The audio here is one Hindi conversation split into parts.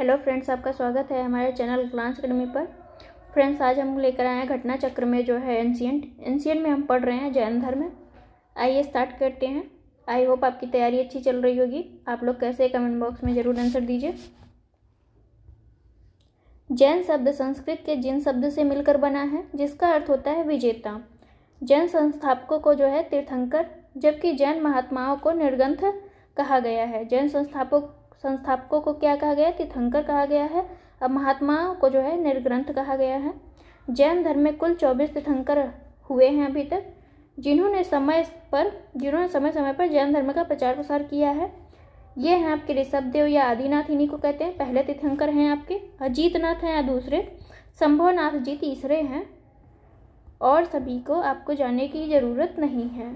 हेलो फ्रेंड्स आपका स्वागत है हमारे चैनल ग्लांस अकेडमी पर फ्रेंड्स आज हम लेकर आए हैं घटना चक्र में जो है एंशियंट एंशियंट में हम पढ़ रहे हैं जैन धर्म आइए स्टार्ट करते हैं आई होप आपकी तैयारी अच्छी चल रही होगी आप लोग कैसे कमेंट बॉक्स में ज़रूर आंसर दीजिए जैन शब्द संस्कृत के जिन शब्द से मिलकर बना है जिसका अर्थ होता है विजेता जैन संस्थापकों को जो है तीर्थंकर जबकि जैन महात्माओं को निर्गंथ कहा गया है जैन संस्थापक संस्थापकों को क्या कहा गया तीर्थंकर कहा गया है अब महात्मा को जो है निर्ग्रंथ कहा गया है जैन धर्म में कुल चौबीस तीर्थंकर हुए हैं अभी तक जिन्होंने समय पर जिन्होंने समय समय पर जैन धर्म का प्रचार प्रसार किया है ये हैं आपके ऋषभदेव या आदिनाथ इन्हीं को कहते हैं पहले तीर्थंकर हैं आपके अजीतनाथ हैं या दूसरे संभवनाथ जी तीसरे हैं और सभी को आपको जाने की ज़रूरत नहीं है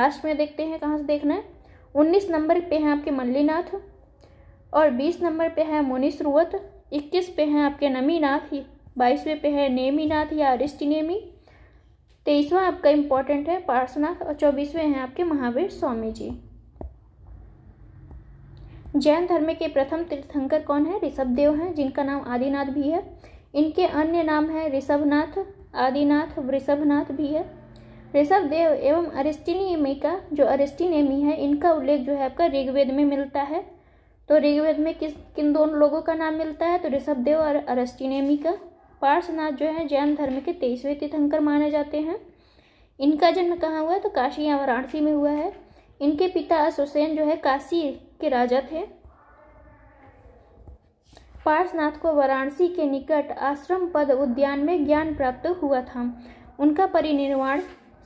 लास्ट में देखते हैं कहाँ से देखना है उन्नीस नंबर पे हैं आपके मल्लीनाथ और बीस नंबर पे है मुनिस रुवत इक्कीस पे हैं आपके नमीनाथ बाईसवें पे है नेमीनाथ या नेमी तेईसवा आपका इम्पोर्टेंट है पार्सनाथ और चौबीसवें हैं आपके महावीर स्वामी जी जैन धर्म के प्रथम तीर्थंकर कौन है ऋषभदेव हैं जिनका नाम आदिनाथ भी है इनके अन्य नाम हैं ऋषभनाथ आदिनाथ वृषभनाथ भी है ऋषभदेव एवं अरिष्टिनी का जो अरिष्टिनेमी है इनका उल्लेख जो है आपका ऋग्वेद में मिलता है तो ऋग्वेद में किस किन दोनों लोगों का नाम मिलता है तो ऋषभदेव और अरस्टिनेमी का पार्श्वनाथ जो है जैन धर्म के तेईसवें तीर्थंकर माने जाते हैं इनका जन्म कहाँ हुआ है तो काशी या वाराणसी में हुआ है इनके पिता असुसेन जो है काशी के राजा थे पार्शनाथ को वाराणसी के निकट आश्रम पद उद्यान में ज्ञान प्राप्त हुआ था उनका परिनिर्वाण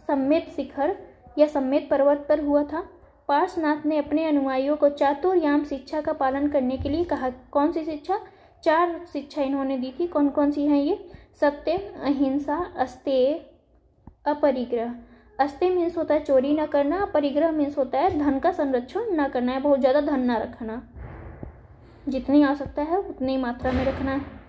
सम्मेत शिखर या सम्मेत पर्वत पर हुआ था पार्सनाथ ने अपने अनुयायियों को चातुर्याम शिक्षा का पालन करने के लिए कहा कौन सी शिक्षा चार शिक्षा इन्होंने दी थी कौन कौन सी हैं ये सत्य अहिंसा अस्ते अपरिग्रह अस्ते मीन्स होता है चोरी ना करना अपरिग्रह मीन्स होता है धन का संरक्षण ना करना है बहुत ज़्यादा धन ना रखना जितनी आ सकता है उतनी मात्रा में रखना है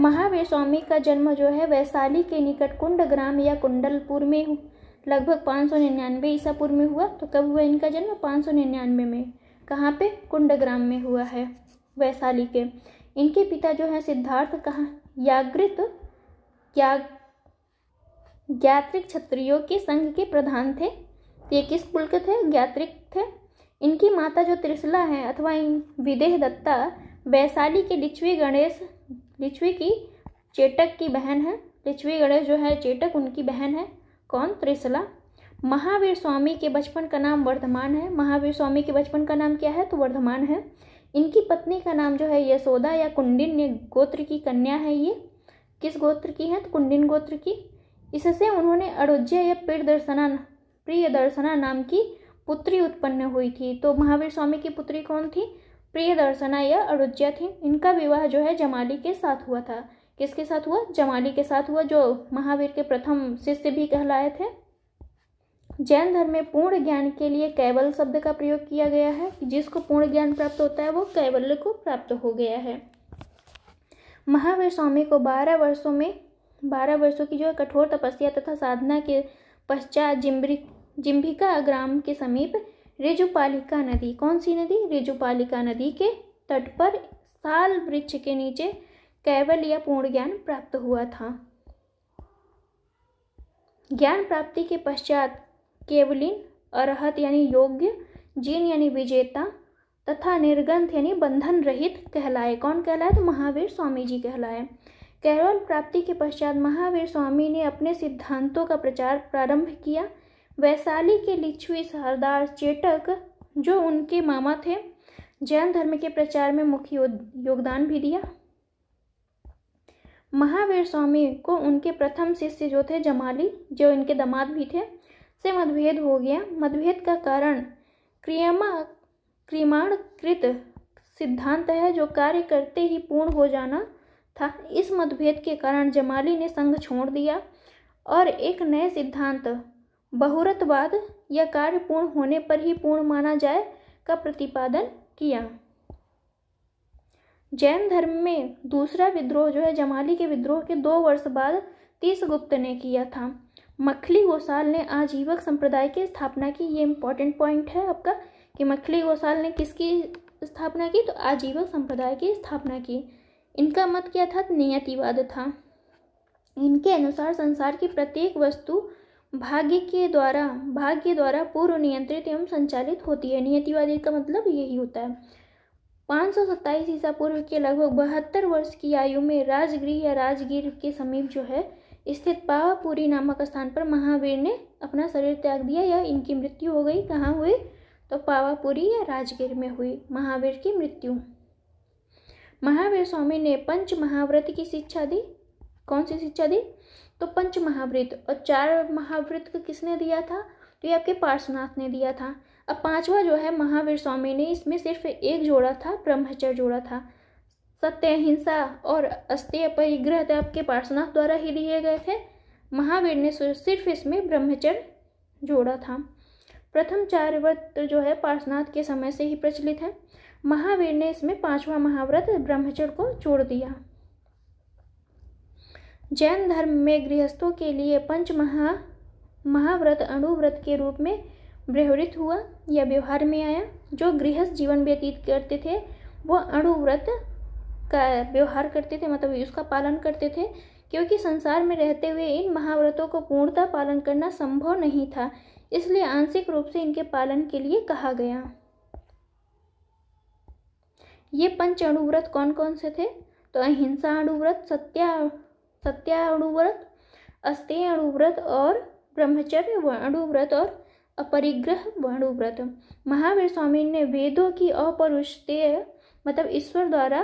महावीर स्वामी का जन्म जो है वैशाली के निकट कुंड ग्राम या कुंडलपुर में लगभग पाँच सौ निन्यानवे ईसा पूर्व में हुआ तो कब हुआ इनका जन्म पाँच सौ निन्यानवे में कहाँ पे कुंडग्राम में हुआ है वैशाली के इनके पिता जो हैं सिद्धार्थ कहाँ याग्रित या ज्ञात्रिक क्षत्रियों के संघ के प्रधान थे तो ये किस कुल के थे ज्ञात्रिक थे इनकी माता जो त्रिशला है अथवा इन विदेह दत्ता वैशाली के लिच्छवी गणेश लिच्छवी की चेटक की बहन है लिच्छवी गणेश जो है चेटक उनकी बहन है कौन त्रिसला महावीर स्वामी के बचपन का नाम वर्धमान है महावीर स्वामी के बचपन का नाम क्या है तो वर्धमान है इनकी पत्नी का नाम जो है यशोदा या कुंडिन्य गोत्र की कन्या है ये किस गोत्र की है तो कुंडिन गोत्र की इससे उन्होंने अरोज्य या प्रिय दर्शना प्रिय दर्शना नाम की पुत्री उत्पन्न हुई थी तो महावीर स्वामी की पुत्री कौन थी प्रिय दर्शना या अरुज्या थी इनका विवाह जो है जमाली के साथ हुआ था किसके साथ हुआ जमाली के साथ हुआ जो महावीर के प्रथम शिष्य भी कहलाए थे जैन धर्म में पूर्ण ज्ञान के लिए कैवल शब्द का प्रयोग किया गया है जिसको पूर्ण ज्ञान प्राप्त होता है वो कैवल्य को प्राप्त हो गया है महावीर स्वामी को बारह वर्षों में बारह वर्षों की जो है कठोर तपस्या तथा साधना के पश्चात जिम्बरी जिम्भिका ग्राम के समीप रिजुपालिका नदी कौन सी नदी रिजुपालिका नदी के तट पर साल वृक्ष के नीचे कैवल या पूर्ण ज्ञान प्राप्त हुआ था ज्ञान प्राप्ति के पश्चात केवलिन अरहत यानी योग्य जीन यानी विजेता तथा निर्गंथ यानी बंधन रहित कहलाए कौन कहलाए तो महावीर स्वामी जी कहलाए कैवल प्राप्ति के पश्चात महावीर स्वामी ने अपने सिद्धांतों का प्रचार प्रारंभ किया वैशाली के लिच्छवी सरदार चेटक जो उनके मामा थे जैन धर्म के प्रचार में मुख्य योगदान भी दिया महावीर स्वामी को उनके प्रथम शिष्य जो थे जमाली जो इनके दामाद भी थे से मतभेद हो गया मतभेद का कारण क्रियामा क्रियमाणकृत सिद्धांत है जो कार्य करते ही पूर्ण हो जाना था इस मतभेद के कारण जमाली ने संघ छोड़ दिया और एक नए सिद्धांत बहुरतवाद या कार्य पूर्ण होने पर ही पूर्ण माना जाए का प्रतिपादन किया जैन धर्म में दूसरा विद्रोह जो है जमाली के विद्रोह के दो वर्ष बाद तीस गुप्त ने किया था मखली गोसाल ने आजीवक संप्रदाय की स्थापना की ये इम्पोर्टेंट पॉइंट है आपका कि मखली गोसाल ने किसकी स्थापना की तो आजीवक संप्रदाय की स्थापना की इनका मत क्या था नियतिवाद था इनके अनुसार संसार की प्रत्येक वस्तु भाग्य के द्वारा भाग्य द्वारा पूर्व नियंत्रित एवं संचालित होती है नियतिवादी का मतलब यही होता है पाँच सौ सत्ताईस ईसा पूर्व के लगभग बहत्तर वर्ष की आयु में राजगृह या राजगीर के समीप जो है स्थित पावापुरी नामक स्थान पर महावीर ने अपना शरीर त्याग दिया या इनकी मृत्यु हो गई कहाँ हुई तो पावापुरी या राजगीर में हुई महावीर की मृत्यु महावीर स्वामी ने पंच महाव्रत की शिक्षा दी कौन सी शिक्षा दी तो पंच महाव्रत और चार महाव्रत किसने दिया था तो ये आपके पार्श्वनाथ ने दिया था अब पांचवा जो है महावीर स्वामी ने इसमें सिर्फ एक जोड़ा था ब्रह्मचर्य जोड़ा था सत्य हिंसा और अस्त्य परिग्रह तप के पार्श्वनाथ द्वारा ही लिए गए थे महावीर ने सिर्फ इसमें ब्रह्मचर्य जोड़ा था प्रथम चार व्रत जो है पार्श्वनाथ के समय से ही प्रचलित है महावीर ने इसमें पांचवा महाव्रत ब्रह्मचर्य को जोड़ दिया जैन धर्म में गृहस्थों के लिए पंच महा महाव्रत अणुव्रत के रूप में व्यवहृत हुआ या व्यवहार में आया जो गृहस्थ जीवन व्यतीत करते थे वो अणुव्रत का व्यवहार करते थे मतलब उसका पालन करते थे क्योंकि संसार में रहते हुए इन महाव्रतों को पूर्णतः पालन करना संभव नहीं था इसलिए आंशिक रूप से इनके पालन के लिए कहा गया ये पंच अणुव्रत कौन कौन से थे तो अहिंसा अणुव्रत सत्या सत्या अणुव्रत अस्तेय अणुव्रत और ब्रह्मचर्य अणुव्रत और अपरिग्रह वणुव्रत महावीर स्वामी ने वेदों की अपरुषतेय मतलब ईश्वर द्वारा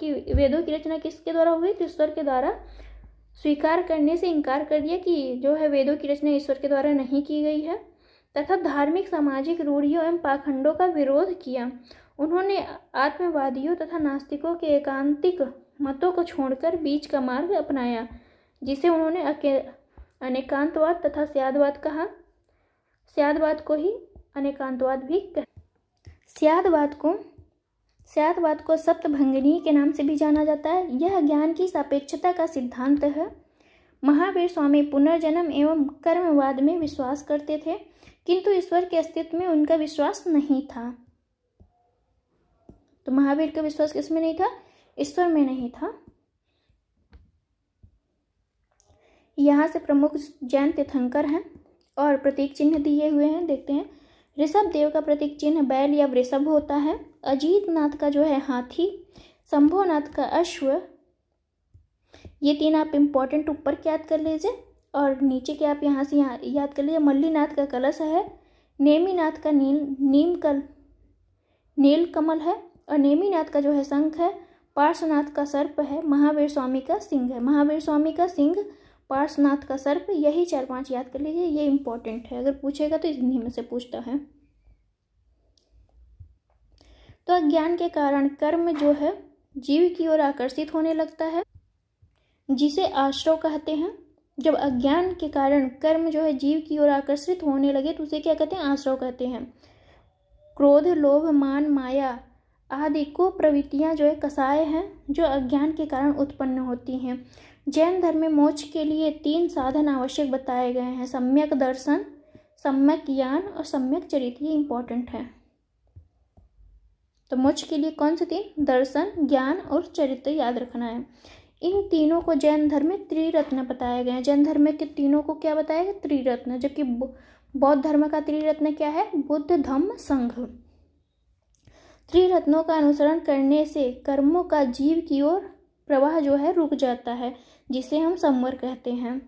कि वेदों की रचना किसके द्वारा हुई तो ईश्वर के द्वारा स्वीकार करने से इनकार कर दिया कि जो है वेदों की रचना ईश्वर के द्वारा नहीं की गई है तथा धार्मिक सामाजिक रूढ़ियों एवं पाखंडों का विरोध किया उन्होंने आत्मवादियों तथा नास्तिकों के एकांतिक मतों को छोड़कर बीच का मार्ग अपनाया जिसे उन्होंने अनेकांतवाद तथा स्यादवाद कहा सियादवाद को ही अनेकांतवाद भी कह सियादवाद को सियादवाद को सप्तभंगिनी के नाम से भी जाना जाता है यह ज्ञान की सापेक्षता का सिद्धांत है महावीर स्वामी पुनर्जन्म एवं कर्मवाद में विश्वास करते थे किंतु ईश्वर के अस्तित्व में उनका विश्वास नहीं था तो महावीर का विश्वास किस में नहीं था ईश्वर में नहीं था यहाँ से प्रमुख जैन तीर्थंकर हैं और प्रतीक चिन्ह दिए हुए हैं देखते हैं ऋषभ देव का प्रतीक चिन्ह बैल या वृषभ होता है अजीत नाथ का जो है हाथी शंभोनाथ का अश्व ये तीन आप इम्पोर्टेंट ऊपर के याद कर लीजिए और नीचे के आप यहाँ से यहाँ याद कर लीजिए मल्लीनाथ का कलश है नेमीनाथ का नील नीम कल नील कमल है और नेमीनाथ का जो है शंख है पार्श्वनाथ का सर्प है महावीर स्वामी का सिंह है महावीर स्वामी का सिंह पार्सनाथ का सर्प यही चार पांच याद कर लीजिए ये इंपॉर्टेंट है अगर पूछेगा तो इन्हीं में से पूछता है तो अज्ञान के कारण कर्म जो है जीव की ओर आकर्षित होने लगता है जिसे आश्रव कहते हैं जब अज्ञान के कारण कर्म जो है जीव की ओर आकर्षित होने लगे तो उसे क्या कहते हैं आश्रव कहते हैं क्रोध लोभ मान माया आदि को प्रवृत्तियां जो है कसाए हैं जो अज्ञान के कारण उत्पन्न होती हैं जैन धर्म में मोक्ष के लिए तीन साधन आवश्यक बताए गए हैं सम्यक दर्शन सम्यक ज्ञान और सम्यक चरित्र ये इंपॉर्टेंट है तो मोक्ष के लिए कौन से तीन दर्शन ज्ञान और चरित्र याद रखना है इन तीनों को जैन धर्म में त्रिरत्न बताया गया है जैन धर्म के तीनों को क्या बताया गया त्रिरत्न जबकि बौद्ध धर्म का त्रिरत्न क्या है बुद्ध धम्म संघ त्रिरत्नों का अनुसरण करने से कर्मों का जीव की ओर प्रवाह जो है रुक जाता है जिसे हम समवर कहते हैं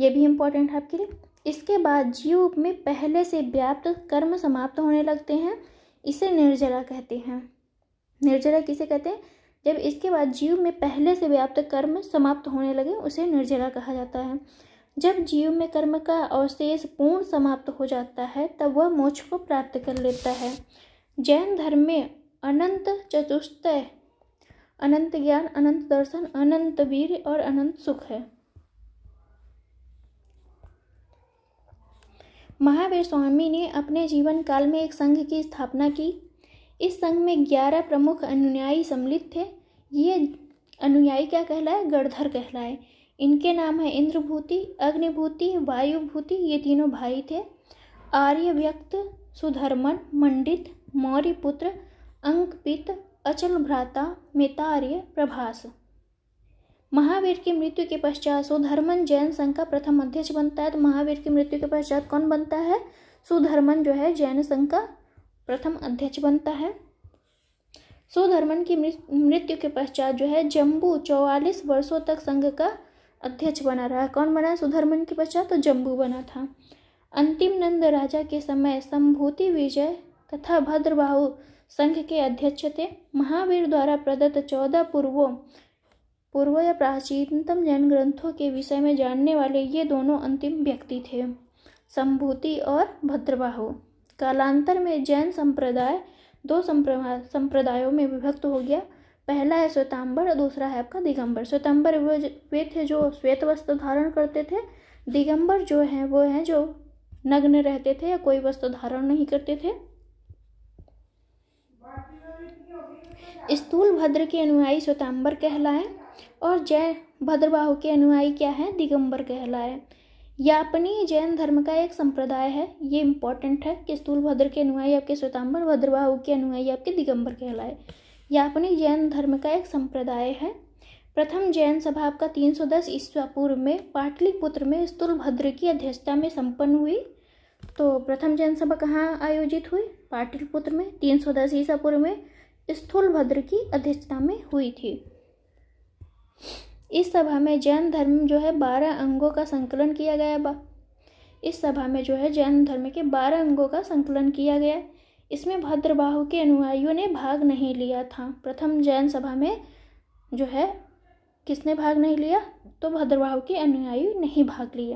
ये भी इम्पोर्टेंट है आपके लिए इसके बाद जीव में पहले से व्याप्त कर्म समाप्त होने लगते हैं इसे निर्जला कहते हैं निर्जला किसे कहते हैं जब इसके बाद जीव में पहले से व्याप्त कर्म समाप्त होने लगे उसे निर्जला कहा जाता है जब जीव में कर्म का अवशेष पूर्ण समाप्त हो जाता है तब वह मोक्ष को प्राप्त कर लेता है जैन धर्म में अनंत चतुष्टय अनंत ज्ञान अनंत दर्शन अनंत वीर और अनंत सुख है महावीर स्वामी ने अपने जीवन काल में एक संघ की स्थापना की इस संघ में ग्यारह प्रमुख अनुयायी सम्मिलित थे ये अनुयायी क्या कहलाए गढ़धर कहलाए इनके नाम है इंद्रभूति अग्निभूति वायुभूति ये तीनों भाई थे आर्यव्यक्त सुधर्मन मंडित मौर्यपुत्र अंकपित अचल भ्राता मेतार्य प्रभास महावीर की मृत्यु के पश्चात सुधर्मन जैन संघ का प्रथम अध्यक्ष बनता है तो महावीर की मृत्यु के पश्चात कौन बनता है सुधर्मन जो है जैन संघ का प्रथम अध्यक्ष बनता है सुधर्मन की मृत्यु के पश्चात जो है जम्बू चौवालीस वर्षों तक संघ का अध्यक्ष बना रहा कौन बना सुधर्मन के पश्चात तो जम्बू बना था अंतिम नंद राजा के समय संभूति विजय तथा भद्रबाहु संघ के अध्यक्ष थे महावीर द्वारा प्रदत्त चौदह पूर्वों पूर्व या प्राचीनतम जैन ग्रंथों के विषय में जानने वाले ये दोनों अंतिम व्यक्ति थे संभूति और भद्रबाहु कालांतर में जैन संप्रदाय दो संप्रदायों में विभक्त हो गया पहला है श्वेतांबर और दूसरा है आपका दिगंबर श्वेतांबर वो वे थे जो श्वेत वस्त्र धारण करते थे दिगंबर जो हैं वो हैं जो नग्न रहते थे या कोई वस्त्र धारण नहीं करते थे स्थूल भद्र के अनुयायी स्वतंबर कहलाए और जय भद्रबाहु के अनुयायी क्या है दिगंबर कहलाए यापनी जैन धर्म का एक संप्रदाय है ये इंपॉर्टेंट है कि स्थूलभद्र के अनुयायी आपके स्वतंबर भद्रबाहु के अनुयायी आपके दिगंबर कहलाए यापनी जैन धर्म का एक संप्रदाय है प्रथम जैन सभा आपका 310 ईस्वी पूर्व में पाटलिपुत्र में स्थूल भद्र की अध्यक्षता में संपन्न हुई तो प्रथम जैन सभा कहाँ आयोजित हुई पाटलिपुत्र में 310 सौ दस ईसा पूर्व में स्थूलभद्र की अध्यक्षता में हुई थी इस सभा में जैन धर्म जो है बारह अंगों का संकलन किया गया बा इस सभा में जो है जैन धर्म के बारह अंगों का संकलन किया गया इसमें भद्रबाहु के अनुयायियों ने भाग नहीं लिया था प्रथम जैन सभा में जो है किसने भाग नहीं लिया तो भद्रबाहु के अनुयायी नहीं भाग लिए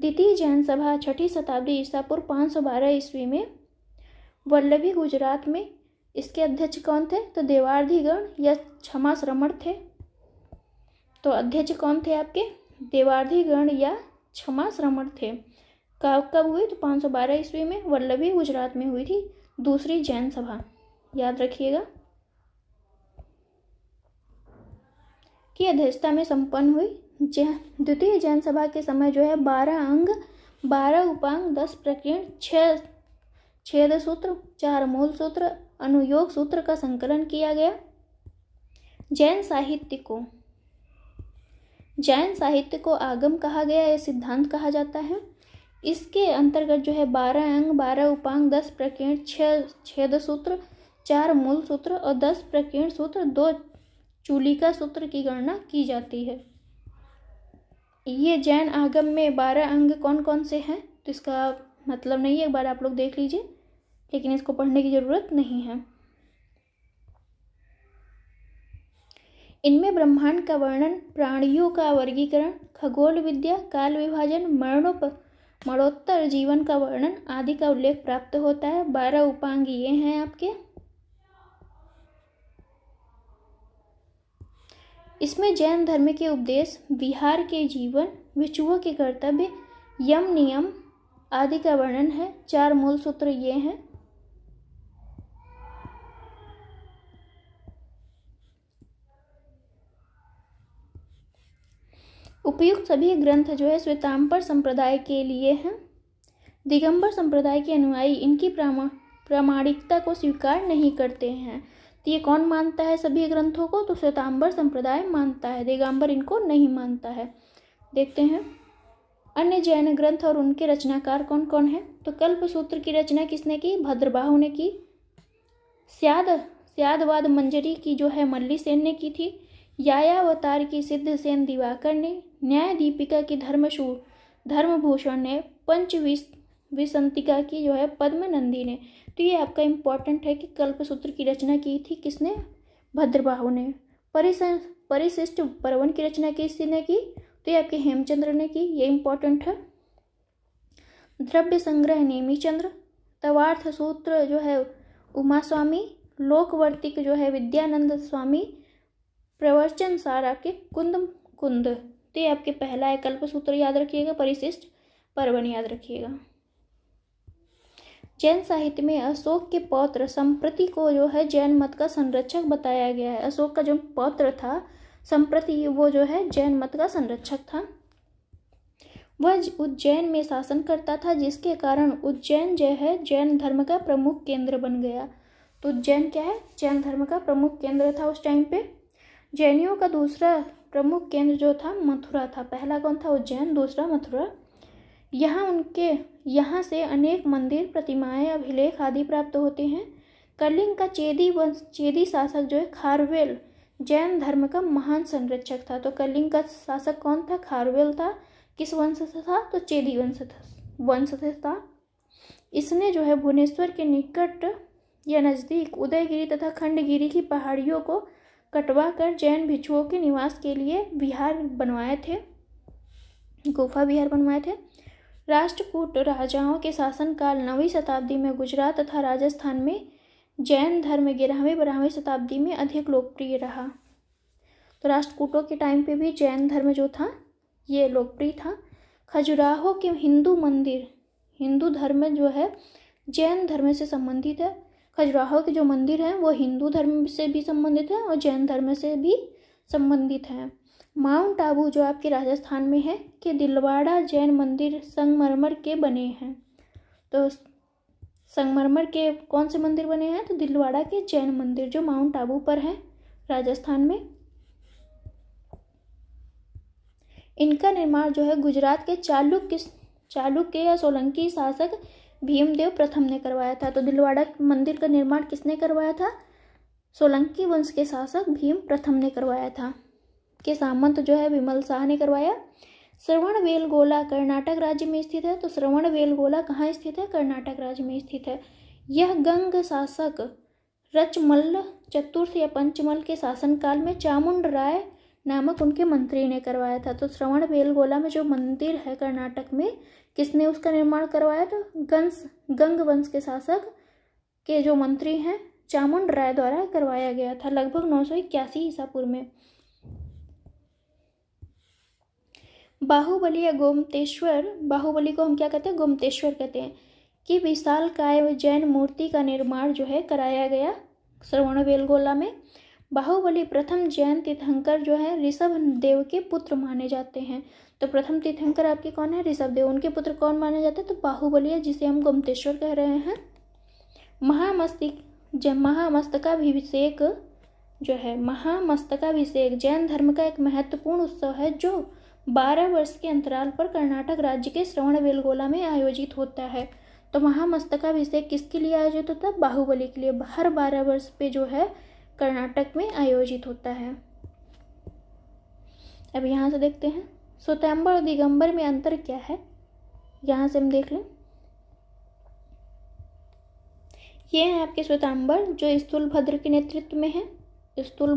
द्वितीय जैन सभा छठी शताब्दी ईसापुर पाँच सौ बारह ईस्वी में वल्लभी गुजरात में इसके अध्यक्ष कौन थे तो देवार्धिगण या क्षमा श्रमण थे तो अध्यक्ष कौन थे आपके देवार्धिगण या क्षमा श्रमण थे कब कब हुए तो 512 ईस्वी में वल्लभी गुजरात में हुई थी दूसरी जैन सभा याद रखिएगा की अध्यक्षता में संपन्न हुई जैन द्वितीय जैन सभा के समय जो है बारह अंग बारह उपांग दस प्रकीर्ण छः छेद सूत्र चार मूल सूत्र अनुयोग सूत्र का संकलन किया गया जैन साहित्य को जैन साहित्य को आगम कहा गया या सिद्धांत कहा जाता है इसके अंतर्गत जो है बारह अंग बारह उपांग दस प्रकीर्ण छेद सूत्र चार मूल सूत्र और दस प्रकीर्ण सूत्र दो चूलिका सूत्र की गणना की जाती है ये जैन आगम में बारह अंग कौन कौन से हैं तो इसका मतलब नहीं है एक बार आप लोग देख लीजिए लेकिन इसको पढ़ने की ज़रूरत नहीं है इनमें ब्रह्मांड का वर्णन प्राणियों का वर्गीकरण खगोल विद्या काल विभाजन मरणोप मरोत्तर जीवन का वर्णन आदि का उल्लेख प्राप्त होता है बारह उपांग ये हैं आपके इसमें जैन धर्म के उपदेश बिहार के जीवन विचुह के कर्तव्य यम नियम आदि का वर्णन है चार मूल सूत्र ये हैं उपयुक्त सभी ग्रंथ जो है श्वेतांबर संप्रदाय के लिए हैं दिगंबर संप्रदाय के अनुयायी इनकी प्रामा प्रामाणिकता को स्वीकार नहीं करते हैं तो ये कौन मानता है सभी ग्रंथों को तो श्वेतांबर संप्रदाय मानता है दिगंबर इनको नहीं मानता है देखते हैं अन्य जैन ग्रंथ और उनके रचनाकार कौन कौन है तो कल्प सूत्र की रचना किसने की भद्रबाहु ने की स्याद स्यादवाद मंजरी की जो है मल्ली सेन ने की थी यायावतार की सिद्धसेन दिवाकर ने न्याय दीपिका की धर्मशूर धर्मभूषण ने पंच विसंतिका की जो है पद्मनंदी ने तो ये आपका इम्पोर्टेंट है कि कल्पसूत्र की रचना की थी किसने भद्रबाहु ने परिस परिशिष्ट परवन की रचना किसी ने की तो ये आपके हेमचंद्र ने की ये इम्पोर्टेंट है द्रव्य संग्रह नेमी चंद्र तवार्थ सूत्र जो है उमा स्वामी लोकवर्तिक जो है विद्यानंद स्वामी प्रवचन सारा के कुंद कुंद तो ये आपके पहला एक कल्प सूत्र याद रखिएगा परिशिष्ट पर्वन याद रखिएगा जैन साहित्य में अशोक के पौत्र संप्रति को जो है जैन मत का संरक्षक बताया गया है अशोक का जो पौत्र था संप्रति वो जो है जैन मत का संरक्षक था वह उज्जैन में शासन करता था जिसके कारण उज्जैन जो है जैन धर्म का प्रमुख केंद्र बन गया तो उज्जैन क्या है जैन धर्म का प्रमुख केंद्र था उस टाइम पे जैनियों का दूसरा प्रमुख केंद्र जो था मथुरा था पहला कौन था उज्जैन दूसरा मथुरा यहाँ उनके यहाँ से अनेक मंदिर प्रतिमाएं अभिलेख आदि प्राप्त होते हैं कलिंग का चेदी वंश चेदी शासक जो है खारवेल जैन धर्म का महान संरक्षक था तो कलिंग का शासक कौन था खारवेल था किस वंश से था तो चेदी वंश था वंश से था इसने जो है भुवनेश्वर के निकट या नज़दीक उदयगिरी तथा खंडगिरी की पहाड़ियों को कटवा कर जैन भिक्षुओं के निवास के लिए विहार बनवाए थे गुफा विहार बनवाए थे राष्ट्रकूट राजाओं के शासनकाल नवीं शताब्दी में गुजरात तथा राजस्थान में जैन धर्म ग्यारहवीं बारहवीं शताब्दी में अधिक लोकप्रिय रहा तो राष्ट्रकूटों के टाइम पे भी जैन धर्म जो था ये लोकप्रिय था खजुराहो के हिंदू मंदिर हिंदू धर्म जो है जैन धर्म से संबंधित है खजुराहो के जो मंदिर हैं वो हिंदू धर्म से भी संबंधित हैं और जैन धर्म से भी संबंधित हैं माउंट आबू जो आपके राजस्थान में है के दिलवाड़ा जैन मंदिर संगमरमर के बने हैं तो संगमरमर के कौन से मंदिर बने हैं तो दिलवाड़ा के जैन मंदिर जो माउंट आबू पर हैं राजस्थान में इनका निर्माण जो है गुजरात के चालुक्य चालुक्य या सोलंकी शासक भीमदेव प्रथम ने करवाया था तो दिलवाड़ा मंदिर का निर्माण किसने करवाया था सोलंकी वंश के शासक भीम प्रथम ने करवाया था के सामंत जो है विमल शाह ने करवाया श्रवण वेलगोला कर्नाटक राज्य में स्थित है तो श्रवण वेलगोला कहाँ स्थित है कर्नाटक राज्य में स्थित है यह गंग शासक रचमल्ल चतुर्थ या पंचमल के शासनकाल में चामुंड राय नामक उनके मंत्री ने करवाया था तो श्रवण बेलगोला में जो मंदिर है कर्नाटक में किसने उसका निर्माण करवाया तो गंस गंग वंश के शासक के जो मंत्री हैं चामुंड राय द्वारा करवाया गया था लगभग नौ सौ इक्यासी ईसापुर में बाहुबली या गोमतेश्वर बाहुबली को हम क्या कहते हैं गोमतेश्वर कहते हैं कि विशाल काय जैन मूर्ति का निर्माण जो है कराया गया श्रवण बेलगोला में बाहुबली प्रथम जैन तीर्थंकर जो है ऋषभ देव के पुत्र माने जाते हैं तो प्रथम तीर्थंकर आपके कौन है ऋषभ देव उनके पुत्र कौन माने जाते हैं तो बाहुबली है जिसे हम गुमतेश्वर कह रहे हैं महामस्तिक जय महामस्तकाभिषेक जो है महामस्तकाभिषेक जैन धर्म का एक महत्वपूर्ण उत्सव है जो बारह वर्ष के अंतराल पर कर्नाटक राज्य के श्रवण बेलगोला में आयोजित होता है तो महामस्तकाभिषेक किसके लिए आयोजित होता है बाहुबली के लिए हर बारह वर्ष पे जो है कर्नाटक में आयोजित होता है अब यहाँ से देखते हैं स्वतंबर और दिगंबर में अंतर क्या है यहाँ से हम देख लें ये हैं आपके स्वतंबर जो स्थूल भद्र के नेतृत्व में है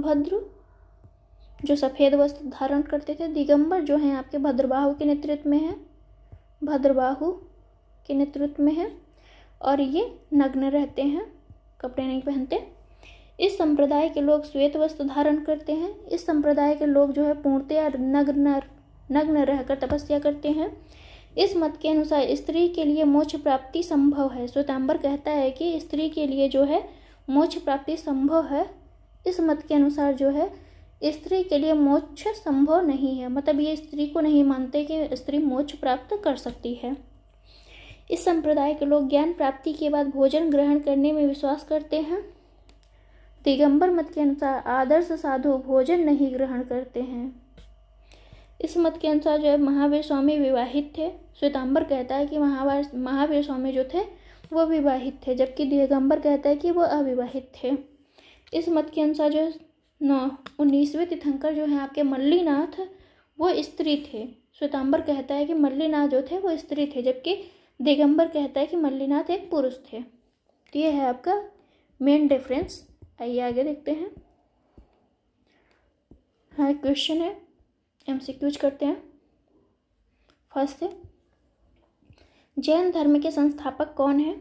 भद्र जो सफ़ेद वस्त्र धारण करते थे दिगंबर जो हैं आपके भद्रबाहु के नेतृत्व में है भद्रबाहु के नेतृत्व में है और ये नग्न रहते हैं कपड़े नहीं पहनते इस संप्रदाय के लोग श्वेत वस्त्र धारण करते हैं इस संप्रदाय के लोग जो है पूर्णतया नग्न नग्न रहकर तपस्या करते हैं इस मत के अनुसार स्त्री के लिए मोक्ष प्राप्ति संभव है स्वतंबर कहता है कि स्त्री के लिए जो है मोक्ष प्राप्ति संभव है इस मत के अनुसार जो है स्त्री के लिए मोक्ष संभव नहीं है मतलब ये स्त्री को नहीं मानते कि स्त्री मोक्ष प्राप्त कर सकती है इस संप्रदाय के लोग ज्ञान प्राप्ति के बाद भोजन ग्रहण करने में विश्वास करते हैं दिगंबर मत के अनुसार आदर्श साधु भोजन नहीं ग्रहण करते हैं इस मत के अनुसार जो है महावीर स्वामी विवाहित थे श्वेताम्बर कहता है कि महावार महावीर स्वामी जो थे वो विवाहित थे जबकि दिगंबर कहता है कि वो अविवाहित थे इस मत के अनुसार जो नौ उन्नीसवें तीर्थंकर जो हैं आपके मल्लीनाथ वो स्त्री थे श्वेताम्बर कहता है कि मल्लीनाथ जो थे वो स्त्री थे जबकि दिगंबर कहता है कि मल्लीनाथ एक पुरुष थे तो ये है आपका मेन डिफरेंस आइए आगे देखते हैं हाँ क्वेश्चन है एम सी क्यूज करते हैं फर्स्ट है जैन धर्म के संस्थापक कौन है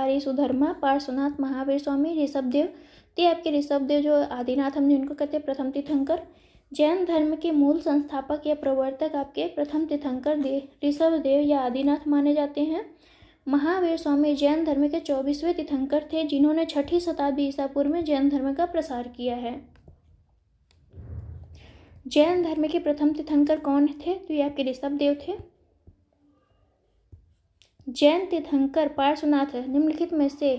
आर्य सुधर्मा पार्श्वनाथ महावीर स्वामी ऋषभदेव ते आपके ऋषभदेव जो आदिनाथ हम जिनको कहते हैं प्रथम तीर्थंकर जैन धर्म के मूल संस्थापक या प्रवर्तक आपके प्रथम तीर्थंकर ऋषभदेव या आदिनाथ माने जाते हैं महावीर स्वामी जैन धर्म के चौबीसवें तीर्थंकर थे जिन्होंने छठी शताब्दी ईसा पूर्व में जैन धर्म का प्रसार किया है जैन धर्म के प्रथम तीर्थंकर कौन थे तो ये आपके ऋषभ देव थे जैन तीर्थंकर पार्श्वनाथ निम्नलिखित में से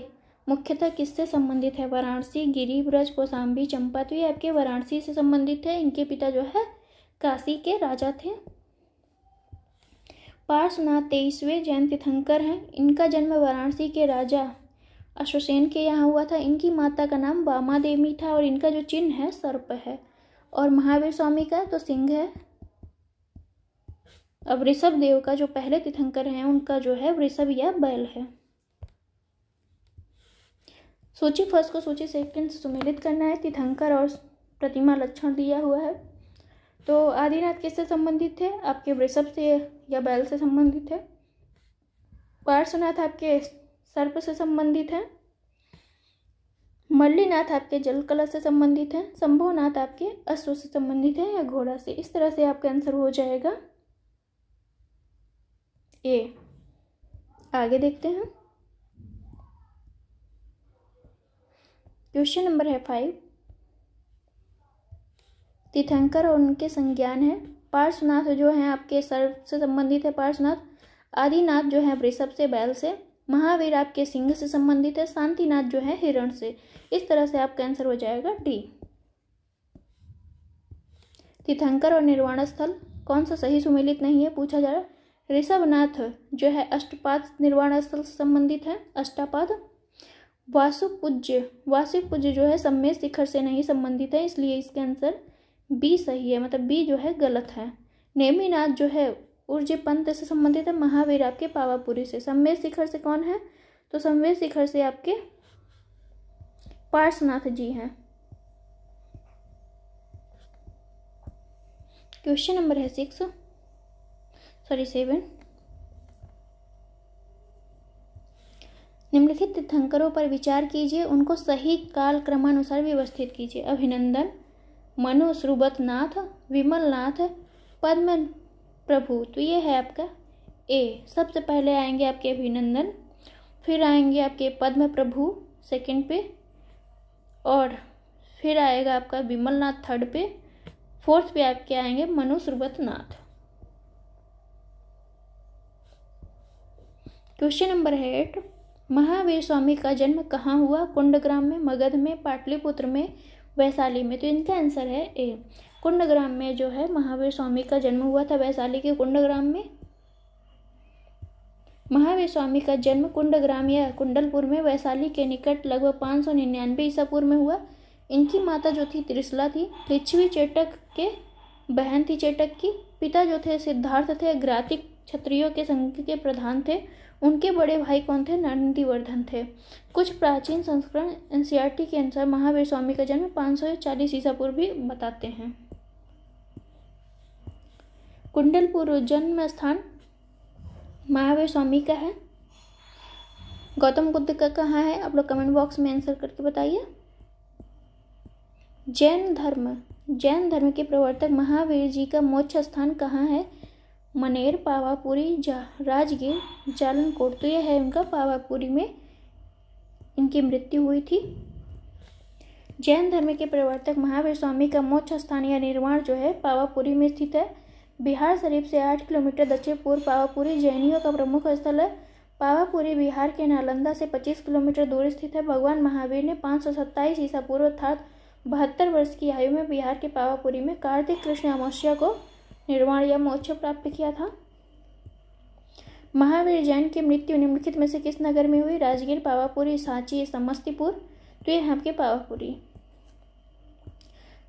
मुख्यतः किससे संबंधित है वाराणसी ब्रज कोसाम्बी चंपा तो ये आपके वाराणसी से संबंधित है इनके पिता जो है काशी के राजा थे पार्शनाथ तेईसवें जैन तीर्थंकर हैं इनका जन्म वाराणसी के राजा अश्वसेन के यहाँ हुआ था इनकी माता का नाम वामा देवी था और इनका जो चिन्ह है सर्प है और महावीर स्वामी का तो सिंह है अब ऋषभ देव का जो पहले तीर्थंकर हैं उनका जो है वृषभ या बैल है सूची फर्स्ट को सूची सेकंड से सुमेलित करना है तीर्थंकर और प्रतिमा लक्षण दिया हुआ है तो आदिनाथ किससे संबंधित है आपके वृषभ से या बैल से संबंधित है पार्श्वनाथ आपके सर्प से संबंधित है मल्लीनाथ आपके जल कला से संबंधित है संभवनाथ आपके अश्व से संबंधित है या घोड़ा से इस तरह से आपका आंसर हो जाएगा ए आगे देखते हैं क्वेश्चन नंबर है फाइव तीर्थंकर और उनके संज्ञान है पार्श्वनाथ जो हैं आपके सर्व से संबंधित है पार्श्वनाथ आदिनाथ जो है वृषभ से बैल से महावीर आपके सिंह से संबंधित है शांतिनाथ जो है हिरण से इस तरह से आपका आंसर हो जाएगा डी तीर्थंकर और निर्वाण स्थल कौन सा सही सुमिलित नहीं है पूछा जा रहा ऋषभनाथ जो है अष्टपाद निर्वाण स्थल से संबंधित है अष्टापाद वासुपूज्य वासुपूज्य जो है सम्य शिखर से नहीं संबंधित है इसलिए इसके आंसर बी सही है मतलब बी जो है गलत है नेमीनाथ जो है ऊर्जे पंत से संबंधित है महावीर आपके पावापुरी से संवेद शिखर से कौन है तो संवेद शिखर से आपके पार्शनाथ जी हैं क्वेश्चन नंबर है सिक्स सॉरी सेवन निम्नलिखित तीर्थंकरों पर विचार कीजिए उनको सही काल क्रमानुसार व्यवस्थित कीजिए अभिनंदन सुरुबत नाथ विमल नाथ पद्म प्रभु तो ये है आपका ए सबसे पहले आएंगे आपके अभिनंदन फिर आएंगे आपके पद्म प्रभु सेकंड पे और फिर आएगा आपका विमल नाथ थर्ड पे फोर्थ पे आपके आएंगे Manu Manoj Nath question number eight Mahavir Swami का जन्म कहाँ हुआ कुंडग्राम में मगध में पाटलिपुत्र में वैशाली में तो इनका आंसर है ए कुंडग्राम में जो है महावीर स्वामी का जन्म हुआ था वैशाली के कुंडग्राम में महावीर स्वामी का जन्म कुंडग्राम या कुंडलपुर में वैशाली के निकट लगभग पाँच सौ निन्यानवे ईसापुर में हुआ इनकी माता जो थी त्रिशला थी पृथ्वी चेटक के बहन थी चेटक की पिता जो थे सिद्धार्थ थे ग्रातिक क्षत्रियों के संघ के प्रधान थे उनके बड़े भाई कौन थे नंदीवर्धन थे कुछ प्राचीन संस्करण एनसीआरटी के अनुसार महावीर स्वामी का जन्म 540 ईसा पूर्व भी बताते हैं कुंडलपुर जन्म स्थान महावीर स्वामी का है गौतम बुद्ध का कहाँ है आप लोग कमेंट बॉक्स में आंसर करके बताइए जैन धर्म जैन धर्म के प्रवर्तक महावीर जी का मोक्ष स्थान कहाँ है मनेर पावापुरी जा, राजगीर जालनकोट तो यह है उनका पावापुरी में इनकी मृत्यु हुई थी जैन धर्म के प्रवर्तक महावीर स्वामी का मोक्ष स्थान या निर्माण जो है पावापुरी में स्थित है बिहार शरीफ से आठ किलोमीटर दक्षिण पूर्व पावापुरी जैनियों का प्रमुख स्थल है पावापुरी बिहार के नालंदा से पच्चीस किलोमीटर दूर स्थित है भगवान महावीर ने पाँच सौ सत्ताईस ईसा पूर्व अर्थात बहत्तर वर्ष की आयु में बिहार के पावापुरी में कार्तिक कृष्ण अमावस्या को निर्वाण या मोक्ष प्राप्त किया था महावीर जैन की मृत्यु निम्नलिखित में से किस नगर में हुई राजगीर पावापुरी सांची समस्तीपुर तो ये आपके पावापुरी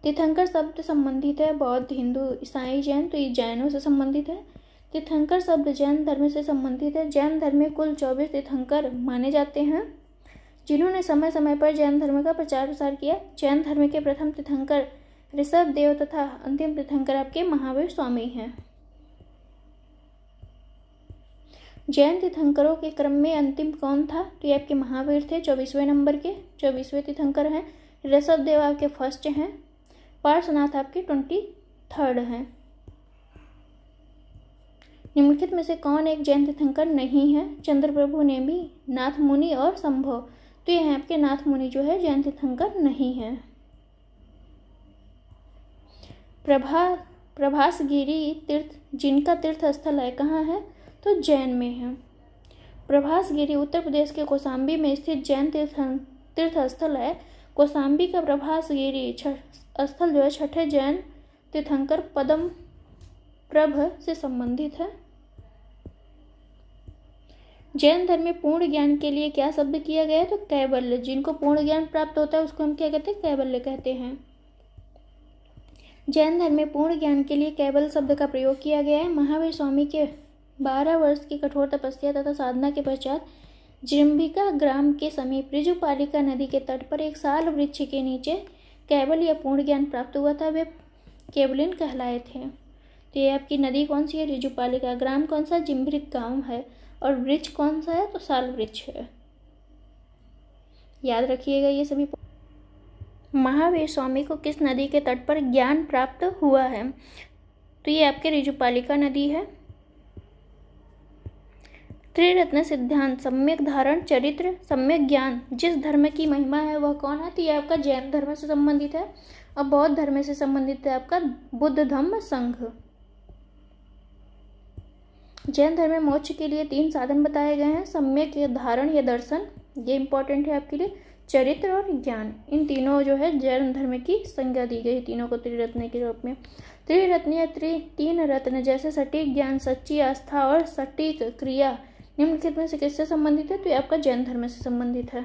तीर्थंकर शब्द संबंधित है बौद्ध हिंदू ईसाई जैन तो ये जैनों से संबंधित है तीर्थंकर शब्द जैन धर्म से संबंधित है जैन धर्म में कुल चौबीस तीर्थंकर माने जाते हैं जिन्होंने समय समय पर जैन धर्म का प्रचार प्रसार किया जैन धर्म के प्रथम तीर्थंकर ऋषभ देव तथा अंतिम तीर्थंकर आपके महावीर स्वामी हैं जैन तीर्थंकरों के क्रम में अंतिम कौन था तो ये आपके महावीर थे चौबीसवें नंबर के चौबीसवें तीर्थंकर हैं ऋषभ देव आपके फर्स्ट हैं पार्शनाथ आपके ट्वेंटी थर्ड हैं निम्नलिखित में से कौन एक जैन तीर्थंकर नहीं है चंद्रप्रभु भी नाथ मुनि और संभव तो ये हैं आपके नाथ मुनि जो है जैन तीर्थंकर नहीं है प्रभा प्रभास गिरी तीर्थ जिनका तीर्थ स्थल है कहाँ है तो जैन में है प्रभास गिरी उत्तर प्रदेश के कोसाम्बी में स्थित जैन तीर्थ तीर्थ स्थल है कोसाम्बी का प्रभास गिरी स्थल जो है छठे जैन तीर्थंकर पदम प्रभ से संबंधित है जैन धर्म में पूर्ण ज्ञान के लिए क्या शब्द किया गया है तो कैबल्य जिनको पूर्ण ज्ञान प्राप्त होता है उसको हम क्या कहते हैं कैबल्य कहते हैं जैन धर्म में पूर्ण ज्ञान के लिए कैबल शब्द का प्रयोग किया गया है महावीर स्वामी के बारह वर्ष की कठोर तपस्या तथा साधना के पश्चात जृम्भिका ग्राम के समीप रिजुपालिका नदी के तट पर एक साल वृक्ष के नीचे केवल या पूर्ण ज्ञान प्राप्त हुआ था वे केवलिन कहलाए थे तो ये आपकी नदी कौन सी है ऋजुपालिका ग्राम कौन सा जिम्भृत गांव है और वृक्ष कौन सा है तो साल वृक्ष है याद रखिएगा ये सभी महावीर स्वामी को किस नदी के तट पर ज्ञान प्राप्त हुआ है तो ये आपके रिजुपालिका नदी है त्रिरत्न सिद्धांत सम्यक धारण चरित्र सम्यक ज्ञान जिस धर्म की महिमा है वह कौन है तो ये आपका जैन धर्म से संबंधित है और बौद्ध धर्म से संबंधित है आपका बुद्ध धम्म संघ जैन धर्म में मोक्ष के लिए तीन साधन बताए गए हैं सम्यक धारण या दर्शन ये इंपॉर्टेंट है आपके लिए चरित्र और ज्ञान इन तीनों जो है जैन धर्म की संज्ञा दी गई तीनों को त्रिरत्न के रूप में त्रिरत्न या त्रि तीन रत्न जैसे सटीक ज्ञान सच्ची आस्था और सटीक क्रिया निम्नलिखित में से किससे संबंधित है तो ये आपका जैन धर्म से संबंधित है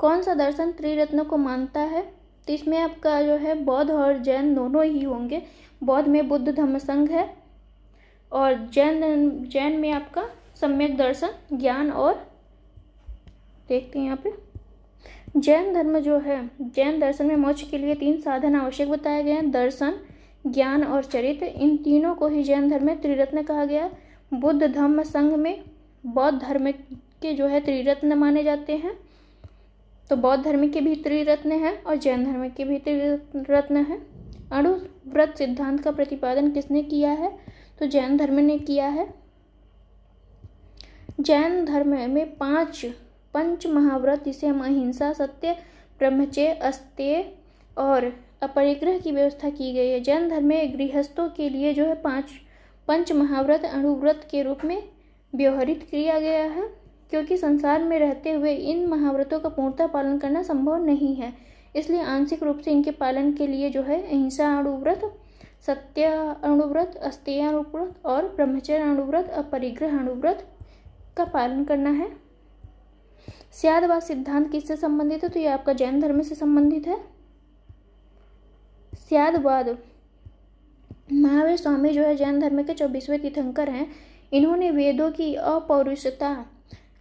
कौन सा दर्शन त्रिरत्न को मानता है तो इसमें आपका जो है बौद्ध और जैन दोनों ही होंगे बौद्ध में बुद्ध धर्म संघ है और जैन जैन में आपका सम्यक दर्शन ज्ञान और देखते हैं यहाँ पे जैन धर्म जो है जैन दर्शन में मोक्ष के लिए तीन साधन आवश्यक बताए गए हैं दर्शन ज्ञान और चरित्र इन तीनों को ही जैन धर्म में त्रिरत्न कहा गया बुद्ध धर्म संघ में बौद्ध धर्म के जो है त्रिरत्न माने जाते हैं तो बौद्ध धर्म के भी त्रिरत्न है और जैन धर्म के भी त्रिरत्न है अणुव्रत सिद्धांत का प्रतिपादन किसने किया है तो जैन धर्म ने किया है जैन धर्म में पांच पंच महाव्रत जिसे हम अहिंसा सत्य ब्रह्मचर्य अस्त्य और अपरिग्रह की व्यवस्था की गई है जैन धर्म में गृहस्थों के लिए जो है पांच पंच महाव्रत अणुव्रत के रूप में व्यवहारित किया गया है क्योंकि संसार में रहते हुए इन महाव्रतों का पूर्णतः पालन करना संभव नहीं है इसलिए आंशिक रूप से इनके पालन के लिए जो है अहिंसा अणुव्रत सत्य अणुव्रत अस्त्य अणुव्रत और ब्रह्मचर्य अणुव्रत अपरिग्रह अणुव्रत का पालन करना है सियादवाद सिद्धांत किससे संबंधित है तो ये आपका जैन धर्म से संबंधित है सियादवाद महावीर स्वामी जो है जैन धर्म के चौबीसवें तीर्थंकर हैं इन्होंने वेदों की अपौरुषता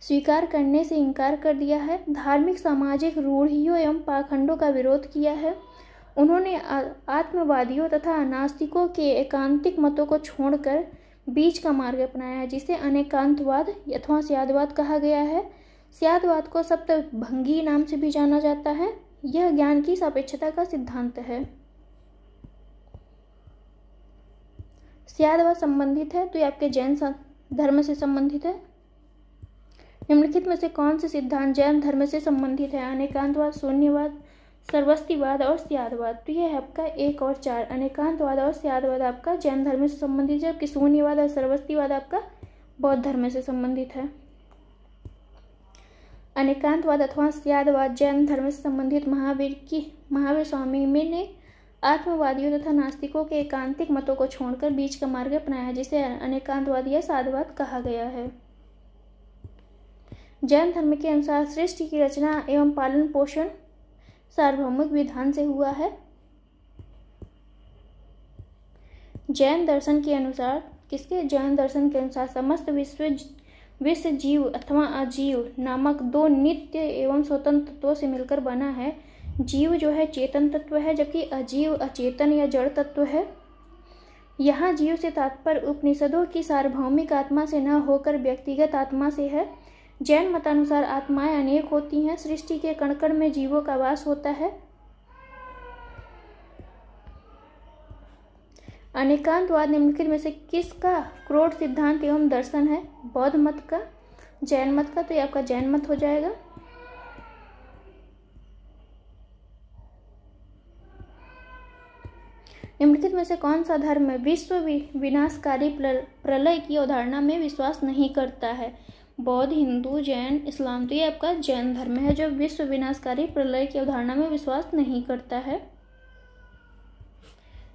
स्वीकार करने से इनकार कर दिया है धार्मिक सामाजिक रूढ़ियों एवं पाखंडों का विरोध किया है उन्होंने आत्मवादियों तथा नास्तिकों के एकांतिक मतों को छोड़कर बीच का मार्ग अपनाया है जिसे अनेकांतवाद अथवा स्यादवाद कहा गया है स्यादवाद को सप्तभंगी नाम से भी जाना जाता है यह ज्ञान की सापेक्षता का सिद्धांत है स्यादवाद संबंधित है तो ये आपके जैन धर्म से संबंधित है निम्नलिखित में से कौन से सिद्धांत जैन धर्म से संबंधित है अनेकांतवाद शून्यवाद सर्वस्तिवाद और सियादवाद तो यह आपका एक और चार अनेकांतवाद और सियादवाद आपका जैन धर्म से संबंधित है जबकि शून्यवाद और सर्वस्तिवाद आपका बौद्ध धर्म से संबंधित है अनेकांतवाद अथवा सियादवाद जैन धर्म से संबंधित महावीर की महावीर स्वामी में ने आत्मवादियों तथा नास्तिकों के एकांतिक मतों को छोड़कर बीच का मार्ग अपनाया जिसे अनेकांतवाद या साधवाद कहा गया है जैन धर्म के अनुसार सृष्टि की रचना एवं पालन पोषण सार्वभौमिक विधान से हुआ है जैन दर्शन के अनुसार किसके जैन दर्शन के अनुसार समस्त विश्व विश्व जीव अथवा अजीव नामक दो नित्य एवं स्वतंत्र तत्वों से मिलकर बना है जीव जो है चेतन तत्व है जबकि अजीव अचेतन या जड़ तत्व है यहाँ जीव से तात्पर्य उपनिषदों की सार्वभौमिक आत्मा से न होकर व्यक्तिगत आत्मा से है जैन मतानुसार आत्माएं अनेक होती हैं सृष्टि के कणकण में जीवों का वास होता है अनेकांतवाद निम्नलिखित में से किसका क्रोध सिद्धांत एवं दर्शन है बौद्ध मत का जैन मत का तो ये आपका जैन मत हो जाएगा निम्नलिखित में से कौन सा धर्म विश्व विनाशकारी प्रलय की अवधारणा में विश्वास नहीं करता है बौद्ध हिंदू जैन इस्लाम तो ये आपका जैन धर्म है जो विश्व विनाशकारी प्रलय की अवधारणा में विश्वास नहीं करता है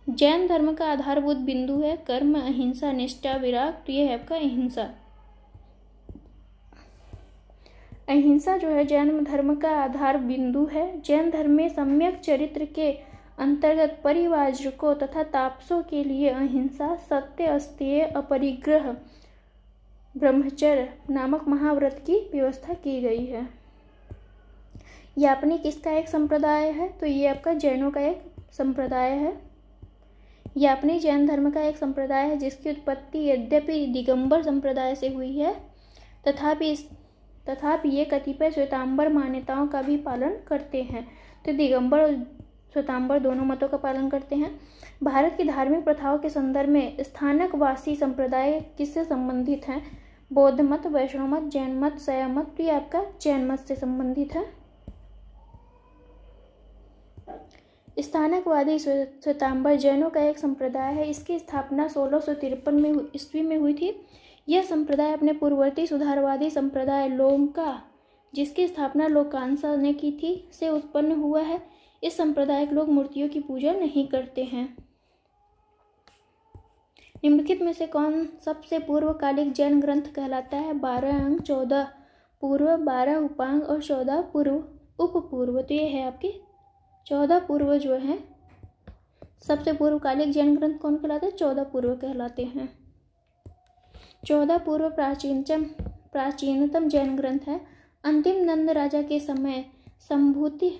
जैन धर्म का आधारभूत बिंदु है कर्म अहिंसा निष्ठा विराग तो ये है आपका अहिंसा अहिंसा जो है जैन धर्म का आधार बिंदु है जैन धर्म में सम्यक चरित्र के अंतर्गत परिवाजकों तथा तापसों के लिए अहिंसा सत्य अस्तेय अपरिग्रह ब्रह्मचर्य नामक महाव्रत की व्यवस्था की गई है यापनी किसका एक संप्रदाय है तो ये आपका जैनों का एक संप्रदाय है यापनी जैन धर्म का एक संप्रदाय है जिसकी उत्पत्ति यद्यपि दिगंबर संप्रदाय से हुई है तथापि इस तथापि ये कतिपय श्वेतांबर मान्यताओं का भी पालन करते हैं तो दिगंबर और श्वेतांबर दोनों मतों का पालन करते हैं भारत की धार्मिक प्रथाओं के संदर्भ में स्थानकवासी संप्रदाय किससे संबंधित हैं बौद्ध मत वैष्णव मत जैन मत सया मत भी तो आपका जैन मत से संबंधित है स्थानकवादी श्वेतांबर जैनों का एक संप्रदाय है इसकी स्थापना सोलह में ईस्वी में हुई थी यह संप्रदाय अपने पूर्ववर्ती सुधारवादी संप्रदाय लोमका जिसकी स्थापना लोकांसा ने की थी से उत्पन्न हुआ है इस संप्रदाय के लोग मूर्तियों की पूजा नहीं करते हैं निम्नलिखित में से कौन सबसे पूर्वकालिक जैन ग्रंथ कहलाता है बारह अंग चौदह पूर्व बारह उपांग और चौदह पूर्व उपपूर्व तो ये है आपके चौदह पूर्व जो है सबसे पूर्वकालिक जैन ग्रंथ कौन कहलाते हैं चौदह पूर्व कहलाते हैं चौदह पूर्व प्राचीनतम प्राचीनतम जैन ग्रंथ है अंतिम नंद राजा के समय संभूति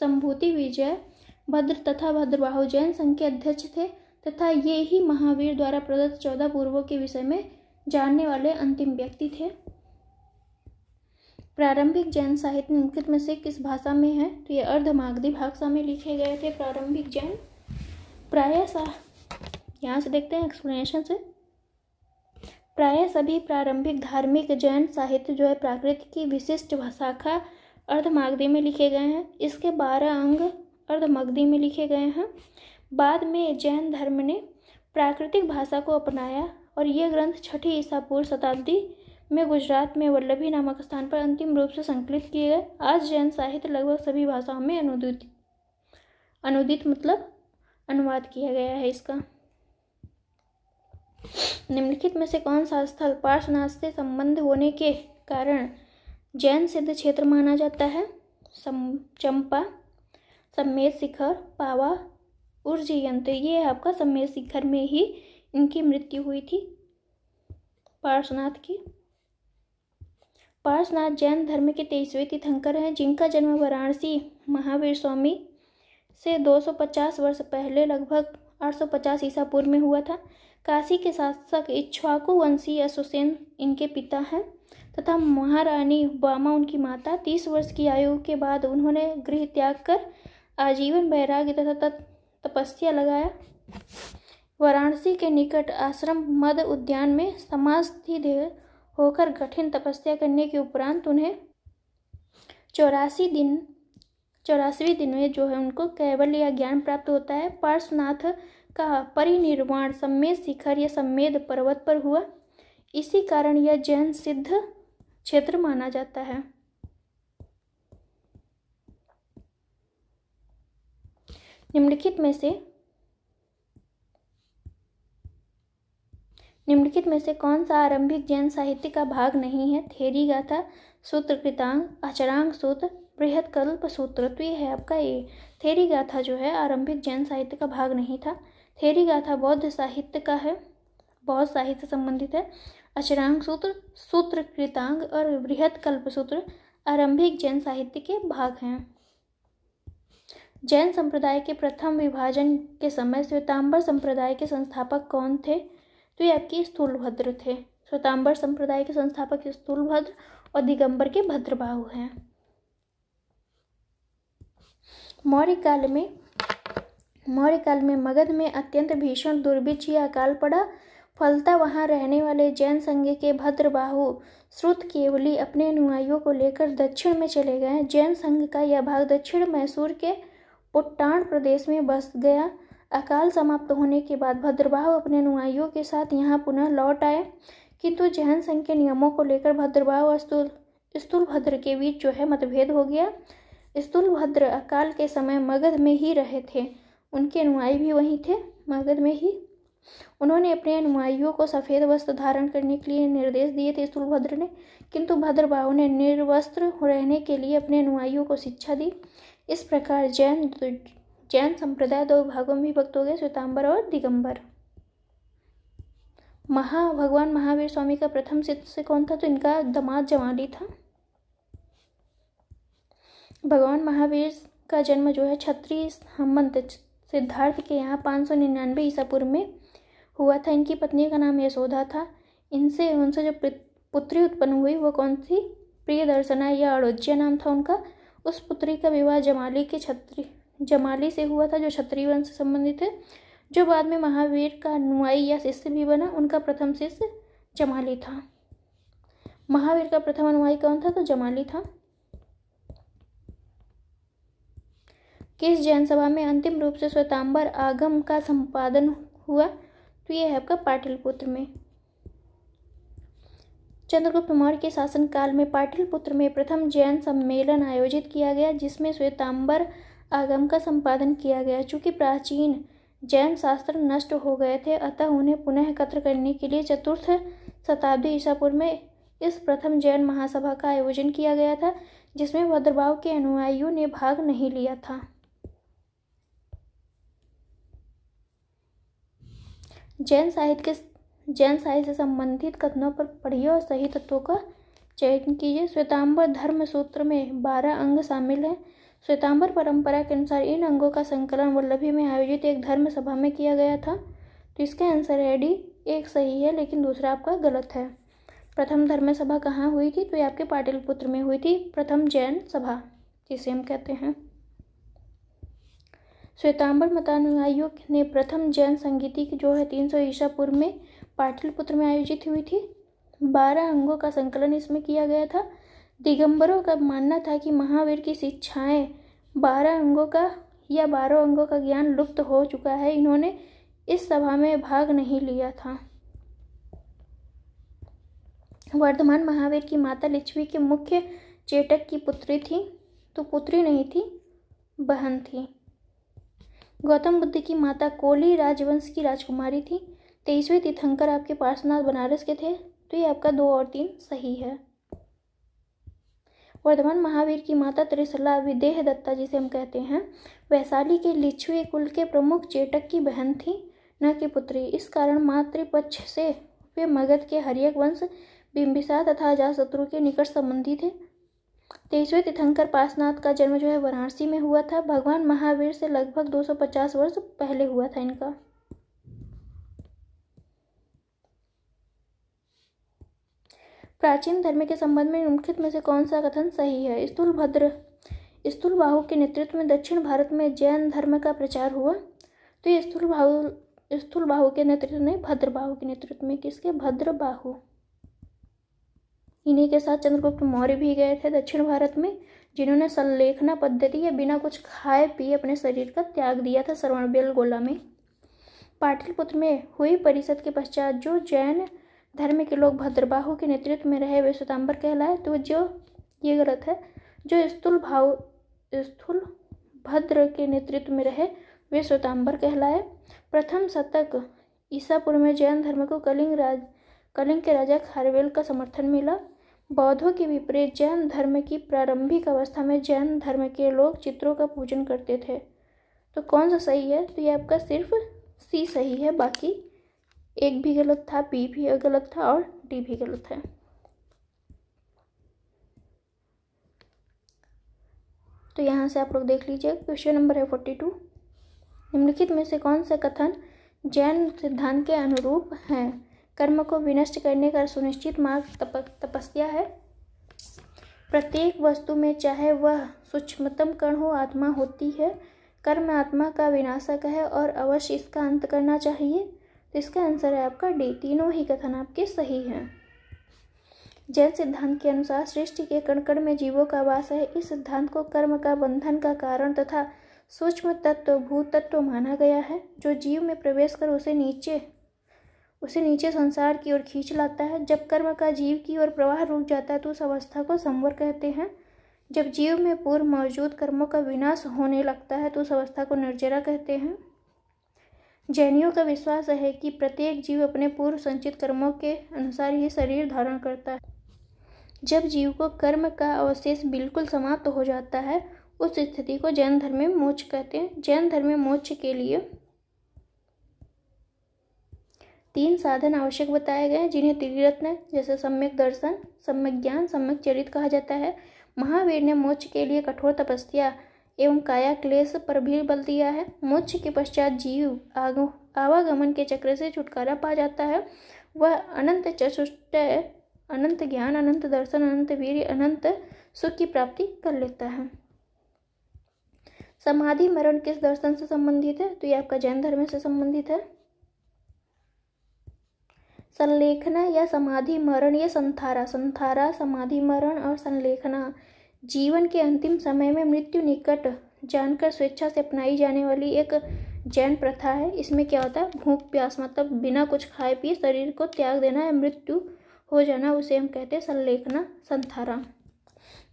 संभूति विजय भद्र तथा भद्रबाहु जैन संघ के अध्यक्ष थे तथा ये ही महावीर द्वारा प्रदत्त चौदह पूर्वों के विषय में जानने वाले अंतिम व्यक्ति थे प्रारंभिक जैन साहित्य निम्नलिखित में से किस भाषा में है तो ये अर्धमागधी भाषा में लिखे गए थे प्रारंभिक जैन प्राय यहाँ से देखते हैं एक्सप्लेनेशन से प्राय सभी प्रारंभिक धार्मिक जैन साहित्य जो है प्राकृत की विशिष्ट शाखा अर्धमागधी में लिखे गए हैं इसके बारह अंग अर्धमागधी में लिखे गए हैं बाद में जैन धर्म ने प्राकृतिक भाषा को अपनाया और यह ग्रंथ छठी ईसा पूर्व शताब्दी में गुजरात में वल्लभी नामक स्थान पर अंतिम रूप से संकलित किए गए आज जैन साहित्य लगभग सभी भाषाओं में अनुदित अनुदित मतलब अनुवाद किया गया है इसका निम्नलिखित में से कौन सा स्थल पार्श्वनाथ से संबंध होने के कारण जैन सिद्ध क्षेत्र माना जाता है चंपा समेत शिखर पावा ऊर्ज यंत्र ये आपका समय शिखर में ही इनकी मृत्यु हुई थी पार्शनाथ की पार्शनाथ जैन धर्म के तेईसवें तीर्थंकर हैं जिनका जन्म वाराणसी महावीर स्वामी से 250 वर्ष पहले लगभग 850 ईसा पूर्व में हुआ था काशी के शासक इच्छाकु वंशी असुसेन इनके पिता हैं तथा महारानी बामा उनकी माता तीस वर्ष की आयु के बाद उन्होंने गृह त्याग कर आजीवन वैराग्य तथा तपस्या लगाया वाराणसी के निकट आश्रम मद उद्यान में समाधि होकर कठिन तपस्या करने के उपरांत उन्हें चौरासी दिन चौरासवें दिन में जो है उनको केवल या ज्ञान प्राप्त होता है पार्श्वनाथ का परिनिर्वाण सम्मेद शिखर या सम्मेद पर्वत पर हुआ इसी कारण यह जैन सिद्ध क्षेत्र माना जाता है निम्नलिखित में से निम्नलिखित में से कौन सा आरंभिक जैन साहित्य का भाग नहीं है थेरी गाथा सूत्र कृतांग अचरांग सूत्र बृहद कल्प सूत्र तो ये है आपका ये थेरी गाथा जो है आरंभिक जैन साहित्य का भाग नहीं था थेरी गाथा बौद्ध साहित्य का है बौद्ध साहित्य संबंधित है अचरांग सूत्र सूत्र कृतांग और बृहद कल्प सूत्र आरंभिक जैन साहित्य के भाग हैं जैन संप्रदाय के प्रथम विभाजन के समय श्वेतांबर संप्रदाय के संस्थापक कौन थे तो ये आपके स्थूलभद्र थे श्वेतांबर संप्रदाय के संस्थापक स्थूलभद्र और दिगंबर के भद्रबाहु हैं मौर्य काल में मौर्य काल में मगध में अत्यंत भीषण दुर्भिक्ष या अकाल पड़ा फलता वहाँ रहने वाले जैन संघ के भद्रबाहु श्रुत केवली अपने अनुयायियों को लेकर दक्षिण में चले गए जैन संघ का यह भाग दक्षिण मैसूर के पुट्टाण प्रदेश में बस गया अकाल समाप्त होने के बाद भद्रवाह अपने अनुयायियों के साथ यहाँ पुनः लौट आए किंतु जैन संघ के नियमों को लेकर भद्रवाह और स्तूल स्तूल भद्र के बीच जो है मतभेद हो गया स्तूल भद्र अकाल के समय मगध में ही रहे थे उनके अनुयायी भी वहीं थे मगध में ही उन्होंने अपने अनुयायियों को सफ़ेद वस्त्र धारण करने के लिए निर्देश दिए थे स्थूलभद्र ने किंतु भद्रबाहु ने निर्वस्त्र रहने के लिए अपने अनुयायियों को शिक्षा दी इस प्रकार जैन जैन संप्रदाय दो भागों में विभक्त हो गए श्वेतांबर और दिगंबर महा भगवान महावीर स्वामी का प्रथम से कौन था तो इनका दमाद जवाली था भगवान महावीर का जन्म जो है छत्री हमंत सिद्धार्थ के यहाँ पाँच सौ निन्यानवे ईसापुर में हुआ था इनकी पत्नी का नाम यशोधा था इनसे उनसे जो पुत्री उत्पन्न हुई वह कौन थी दर्शना या अड़ोज्या नाम था उनका उस पुत्री का विवाह जमाली के छत्री जमाली से हुआ था जो क्षत्रिय वंश से संबंधित है जो बाद में महावीर का अनुयायी या शिष्य भी बना उनका प्रथम शिष्य जमाली था महावीर का प्रथम अनुयायी कौन था तो जमाली था किस जैन सभा में अंतिम रूप से स्वतांबर आगम का संपादन हुआ तो यह है आपका पाटिलपुत्र में चंद्रगुप्त मौर्य के शासनकाल में पाटलिपुत्र में प्रथम जैन सम्मेलन आयोजित किया गया जिसमें श्वेतांबर आगम का संपादन किया गया चूँकि प्राचीन जैन शास्त्र नष्ट हो गए थे अतः उन्हें पुनः एकत्र करने के लिए चतुर्थ शताब्दी ईसापुर में इस प्रथम जैन महासभा का आयोजन किया गया था जिसमें भद्रभाव के अनुयायियों ने भाग नहीं लिया था जैन साहित्य के जैन साहित्य से संबंधित कथनों पर पढ़िए और सही तत्वों का चयन कीजिए श्वेतांबर धर्म सूत्र में बारह अंग शामिल हैं श्वेतांबर परंपरा के अनुसार इन अंगों का संकलन वल्लभी में आयोजित एक धर्म सभा में किया गया था तो इसका आंसर है डी एक सही है लेकिन दूसरा आपका गलत है प्रथम धर्म सभा कहाँ हुई थी तो ये आपके पाटिलपुत्र में हुई थी प्रथम जैन सभा जिसे हम कहते हैं श्वेतांबर मतानुयायियों ने प्रथम जैन संगीति की जो है तीन सौ ईसा पूर्व में पाटलिपुत्र में आयोजित हुई थी बारह अंगों का संकलन इसमें किया गया था दिगंबरों का मानना था कि महावीर की शिक्षाएं बारह अंगों का या बारह अंगों का ज्ञान लुप्त हो चुका है इन्होंने इस सभा में भाग नहीं लिया था वर्धमान महावीर की माता लिच्छवी के मुख्य चेटक की पुत्री थी तो पुत्री नहीं थी बहन थी गौतम बुद्ध की माता कोली राजवंश की राजकुमारी थी तेईसवें तीर्थंकर आपके पार्श्वनाथ बनारस के थे तो ये आपका दो और तीन सही है वर्धमान महावीर की माता त्रिशला विदेह दत्ता जिसे हम कहते हैं वैशाली के लिच्छुए कुल के प्रमुख चेटक की बहन थी न कि पुत्री इस कारण मातृपक्ष से वे मगध के हरियक वंश बिंबिसा तथा अजाशत्रु के निकट संबंधी थे तेईसवें तीर्थंकर पासनाथ का जन्म जो है वाराणसी में हुआ था भगवान महावीर से लगभग 250 वर्ष पहले हुआ था इनका प्राचीन धर्म के संबंध में निम्नलिखित में से कौन सा कथन सही है स्थूल भद्र स्थूल बाहु के नेतृत्व में दक्षिण भारत में जैन धर्म का प्रचार हुआ तो ये स्थूल बाहु स्थूल बाहु के नेतृत्व में भद्र बाहु के नेतृत्व में किसके भद्र बाहु इन्हीं के साथ चंद्रगुप्त मौर्य भी गए थे दक्षिण भारत में जिन्होंने संलेखना पद्धति या बिना कुछ खाए पिए अपने शरीर का त्याग दिया था श्रवणबेल गोला में पाटलिपुत्र में हुई परिषद के पश्चात जो जैन धर्म के लोग भद्रबाहु के नेतृत्व में रहे वे स्वतंबर कहलाए तो जो ये गलत है जो स्थूल भाव स्थूल भद्र के नेतृत्व में रहे वे स्वतंबर कहलाए प्रथम शतक ईसापुर में जैन धर्म को कलिंग राज कलिंग के राजा खारवेल का समर्थन मिला बौद्धों के विपरीत जैन धर्म की प्रारंभिक अवस्था में जैन धर्म के लोग चित्रों का पूजन करते थे तो कौन सा सही है तो ये आपका सिर्फ सी सही है बाकी एक भी गलत था बी भी गलत था और डी भी गलत है तो यहाँ से आप लोग देख लीजिए क्वेश्चन नंबर है फोर्टी टू निम्नलिखित में से कौन सा कथन जैन सिद्धांत के अनुरूप है कर्म को विनष्ट करने का सुनिश्चित मार्ग तप, तपस्या है प्रत्येक वस्तु में चाहे वह सूक्ष्मतम कर्ण हो आत्मा होती है कर्म आत्मा का विनाशक है और अवश्य इसका अंत करना चाहिए तो इसका आंसर है आपका डी तीनों ही कथन आपके सही हैं जैन सिद्धांत के अनुसार सृष्टि के कणकण में जीवों का वास है इस सिद्धांत को कर्म का बंधन का कारण तथा सूक्ष्म तत्व भू तत्व माना गया है जो जीव में प्रवेश कर उसे नीचे उसे नीचे संसार की ओर खींच लाता है जब कर्म का जीव की ओर प्रवाह रुक जाता है तो उस अवस्था को संवर कहते हैं जब जीव में पूर्व मौजूद कर्मों का विनाश होने लगता है तो उस अवस्था को निर्जरा कहते हैं जैनियों का विश्वास है कि प्रत्येक जीव अपने पूर्व संचित कर्मों के अनुसार ही शरीर धारण करता है जब जीव को कर्म का अवशेष बिल्कुल समाप्त तो हो जाता है उस स्थिति को जैन धर्म में मोक्ष कहते हैं जैन धर्म में मोक्ष के लिए तीन साधन आवश्यक बताए गए हैं जिन्हें त्रिरत्न जैसे सम्यक दर्शन सम्यक ज्ञान सम्यक चरित कहा जाता है महावीर ने मोक्ष के लिए कठोर तपस्या एवं काया क्लेश पर भी बल दिया है मोक्ष के पश्चात जीव आवागमन के चक्र से छुटकारा पा जाता है वह अनंत चतुष्ट अनंत ज्ञान अनंत दर्शन अनंत वीर अनंत सुख की प्राप्ति कर लेता है समाधि मरण किस दर्शन से संबंधित है तो ये आपका जैन धर्म से संबंधित है संलेखना या समाधि मरण या संथारा संथारा समाधि मरण और संलेखना जीवन के अंतिम समय में मृत्यु निकट जानकर स्वेच्छा से अपनाई जाने वाली एक जैन प्रथा है इसमें क्या होता है भूख प्यास मतलब बिना कुछ खाए पिए शरीर को त्याग देना या मृत्यु हो जाना उसे हम कहते हैं संलेखना संथारा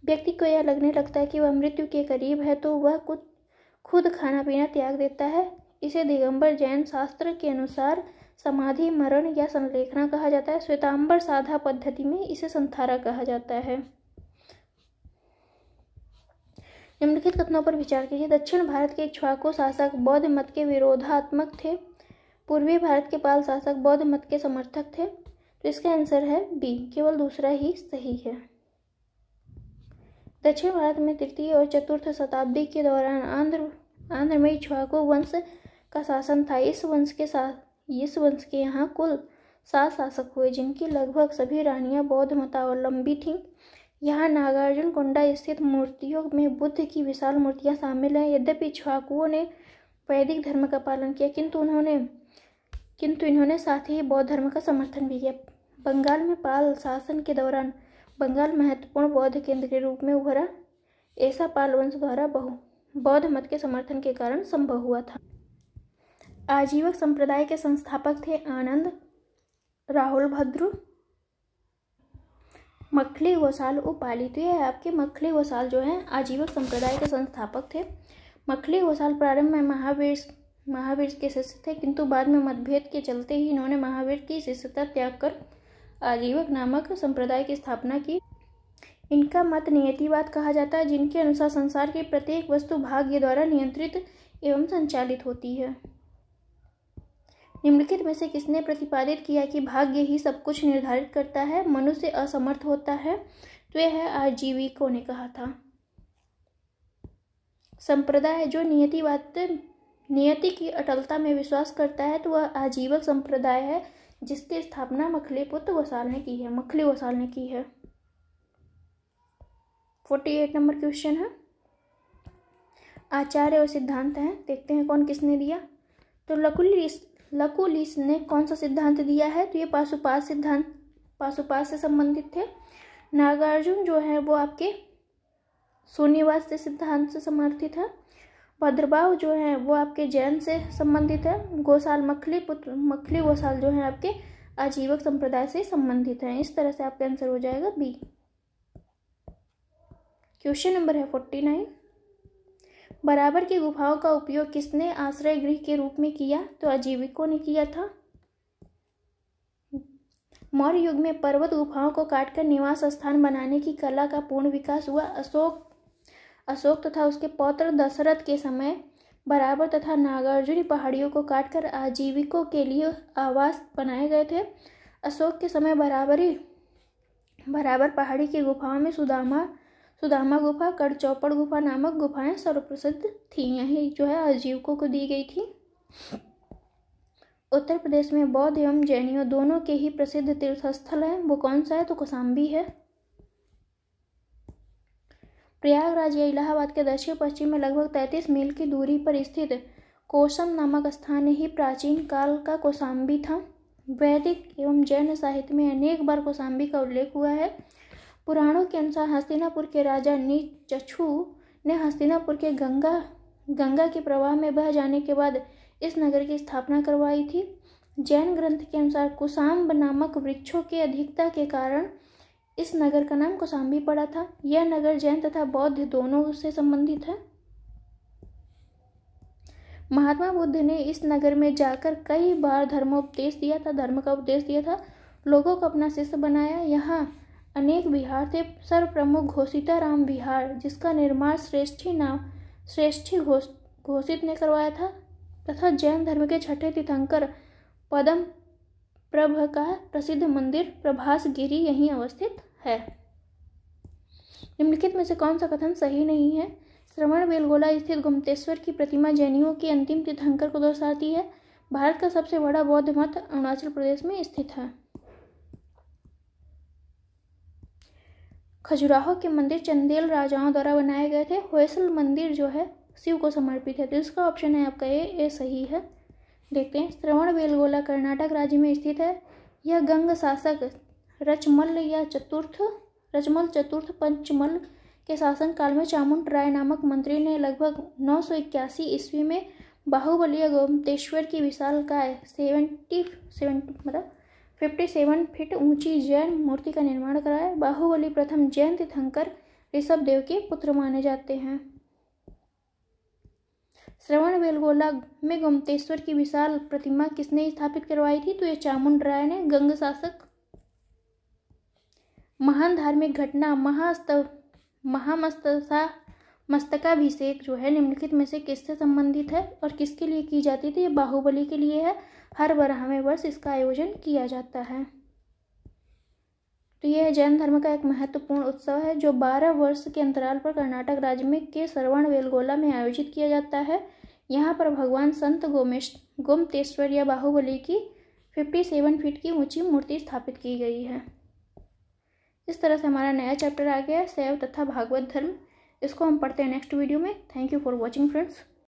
व्यक्ति को यह लगने लगता है कि वह मृत्यु के करीब है तो वह कुछ खुद खाना पीना त्याग देता है इसे दिगंबर जैन शास्त्र के अनुसार समाधि मरण या संलेखना कहा जाता है श्वेतांबर साधा पद्धति में इसे संथारा कहा जाता है निम्नलिखित कथनों पर विचार कीजिए दक्षिण भारत के इक्ष्वाकु शासक बौद्ध मत के विरोधात्मक थे पूर्वी भारत के पाल शासक बौद्ध मत के समर्थक थे तो इसका आंसर है बी केवल दूसरा ही सही है दक्षिण भारत में तृतीय और चतुर्थ शताब्दी के दौरान आंध्र आंध्र में इक्ष्वाकु वंश का शासन था इस वंश के साथ इस वंश के यहाँ कुल सात शासक हुए जिनकी लगभग सभी रानियाँ बौद्ध मतावलंबी थीं यहाँ नागार्जुन कुंडा स्थित मूर्तियों में बुद्ध की विशाल मूर्तियाँ शामिल हैं यद्यपि छुआकुओं ने वैदिक धर्म का पालन किया किंतु उन्होंने किंतु इन्होंने साथ ही बौद्ध धर्म का समर्थन भी किया बंगाल में पाल शासन के दौरान बंगाल महत्वपूर्ण बौद्ध केंद्र के रूप में उभरा ऐसा पाल वंश द्वारा बहु बौद्ध मत के समर्थन के कारण संभव हुआ था आजीवक संप्रदाय के संस्थापक थे आनंद राहुल भद्रू मखली घोषाल उपाली तो ये आपके मखली घोषाल जो हैं आजीवक संप्रदाय के संस्थापक थे मखली घोषाल प्रारंभ में महावीर महावीर के शिष्य थे किंतु बाद में मतभेद के चलते ही इन्होंने महावीर की शिष्यता त्याग कर आजीवक नामक संप्रदाय की स्थापना की इनका मत नियतिवाद कहा जाता है जिनके अनुसार संसार की प्रत्येक वस्तु भाग्य द्वारा नियंत्रित एवं संचालित होती है निम्नलिखित में से किसने प्रतिपादित किया कि भाग्य ही सब कुछ निर्धारित करता है मनुष्य असमर्थ होता है तो यह है को ने कहा था संप्रदाय जो नियतिवाद नियति की अटलता में विश्वास करता है तो वह आजीवक संप्रदाय है जिसकी स्थापना मखली पुत्र वसाल ने की है मखली वसाल ने की है फोर्टी एट नंबर क्वेश्चन है आचार्य और सिद्धांत हैं देखते हैं कौन किसने दिया तो लकुल लकुलिस ने कौन सा सिद्धांत दिया है तो ये पाशुपात सिद्धांत पाशुपात से संबंधित थे नागार्जुन जो है वो आपके सोनिवास से सिद्धांत से समर्थित है भद्रबाहु जो है वो आपके जैन से संबंधित है गोसाल मखली पुत्र मखली गोसाल जो है आपके आजीवक संप्रदाय से संबंधित है इस तरह से आपका आंसर हो जाएगा बी क्वेश्चन नंबर है फोर्टी नाइन बराबर की गुफाओं का उपयोग किसने आश्रय गृह के रूप में किया तो अजीविकों ने किया था मौर्य युग में पर्वत गुफाओं को काटकर निवास स्थान बनाने की कला का पूर्ण विकास हुआ अशोक अशोक तथा उसके पौत्र दशरथ के समय बराबर तथा नागार्जुनी पहाड़ियों को काटकर आजीविकों के लिए आवास बनाए गए थे अशोक के समय बराबरी बराबर पहाड़ी की गुफाओं में सुदामा सुदामा गुफा चौपड़ गुफा नामक गुफाएं सर्वप्रसिद्ध थीं यही जो है आजीविकों को दी गई थी उत्तर प्रदेश में बौद्ध एवं जैनियों दोनों के ही प्रसिद्ध तीर्थस्थल हैं वो कौन सा है तो कौसाम्बी है प्रयागराज या इलाहाबाद के दक्षिण पश्चिम में लगभग तैतीस मील की दूरी पर स्थित कोसम नामक स्थान ही प्राचीन काल का कोसाम्बी था वैदिक एवं जैन साहित्य में अनेक बार कोसाम्बी का उल्लेख हुआ है पुराणों के अनुसार हस्तिनापुर के राजा चछू ने हस्तिनापुर के गंगा गंगा के प्रवाह में बह जाने के बाद इस नगर की स्थापना करवाई थी जैन ग्रंथ के अनुसार कुसाम्ब नामक वृक्षों के अधिकता के कारण इस नगर का नाम कुसाम्बी पड़ा था यह नगर जैन तथा बौद्ध दोनों से संबंधित है महात्मा बुद्ध ने इस नगर में जाकर कई बार धर्मोपदेश दिया था धर्म का उपदेश दिया था लोगों को अपना शिष्य बनाया यहाँ अनेक विहार थे सर्वप्रमुख घोषिताराम विहार जिसका निर्माण श्रेष्ठी नाम श्रेष्ठी घोष घोषित ने करवाया था तथा जैन धर्म के छठे तीर्थंकर पदम प्रभ का प्रसिद्ध मंदिर प्रभास गिरी यहीं अवस्थित है निम्नलिखित में से कौन सा कथन सही नहीं है श्रवण बेलगोला स्थित गुमतेश्वर की प्रतिमा जैनियों के अंतिम तीर्थंकर को दर्शाती है भारत का सबसे बड़ा बौद्ध मठ अरुणाचल प्रदेश में स्थित है खजुराहो के मंदिर चंदेल राजाओं द्वारा बनाए गए थे होयसल मंदिर जो है शिव को समर्पित है तो इसका ऑप्शन है आपका ए ए सही है देखते हैं श्रवण बेलगोला कर्नाटक राज्य में स्थित है यह गंग शासक रचमल या चतुर्थ रचमल चतुर्थ पंचमल के शासनकाल में चामुंड राय नामक मंत्री ने लगभग नौ सौ इक्यासी ईस्वी में बाहुबली गोमतेश्वर की विशाल काय सेवेंटी सेवेंटी मतलब 57 फीट ऊंची जैन मूर्ति का निर्माण कराया बाहुबली प्रथम जैन तीर्थंकर ऋषभ देव के पुत्र माने जाते हैं श्रवण बेलगोला में गोमतेश्वर की विशाल प्रतिमा किसने स्थापित करवाई थी तो ये चामुंड राय ने गंग शासक महान धार्मिक घटना महास्त महामस्तसा मस्तकाभिषेक जो है निम्नलिखित में से किससे संबंधित है और किसके लिए की जाती थी ये बाहुबली के लिए है हर बारहवें वर्ष इसका आयोजन किया जाता है तो यह जैन धर्म का एक महत्वपूर्ण उत्सव है जो बारह वर्ष के अंतराल पर कर्नाटक राज्य में के श्रवण वेलगोला में आयोजित किया जाता है यहाँ पर भगवान संत गोमेश गोमतेश्वर या बाहुबली की फिफ्टी सेवन फीट की ऊंची मूर्ति स्थापित की गई है इस तरह से हमारा नया चैप्टर आ गया है शैव तथा भागवत धर्म इसको हम पढ़ते हैं नेक्स्ट वीडियो में thank you for watching friends